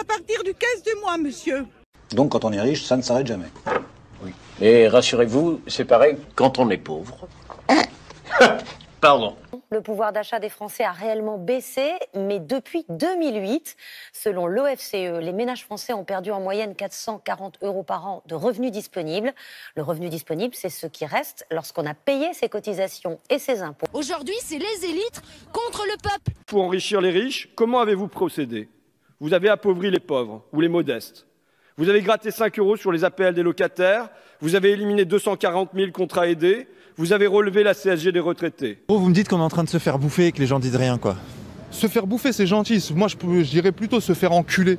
à partir du 15 du mois, monsieur. Donc quand on est riche, ça ne s'arrête jamais. Oui. Et rassurez-vous, c'est pareil quand on est pauvre. Hein Pardon. Le pouvoir d'achat des Français a réellement baissé, mais depuis 2008, selon l'OFCE, les ménages français ont perdu en moyenne 440 euros par an de revenus disponibles. Le revenu disponible, c'est ce qui reste lorsqu'on a payé ses cotisations et ses impôts. Aujourd'hui, c'est les élites contre le peuple. Pour enrichir les riches, comment avez-vous procédé vous avez appauvri les pauvres ou les modestes. Vous avez gratté 5 euros sur les APL des locataires. Vous avez éliminé 240 000 contrats aidés. Vous avez relevé la CSG des retraités. vous me dites qu'on est en train de se faire bouffer et que les gens disent rien, quoi. Se faire bouffer, c'est gentil. Moi, je dirais plutôt se faire enculer.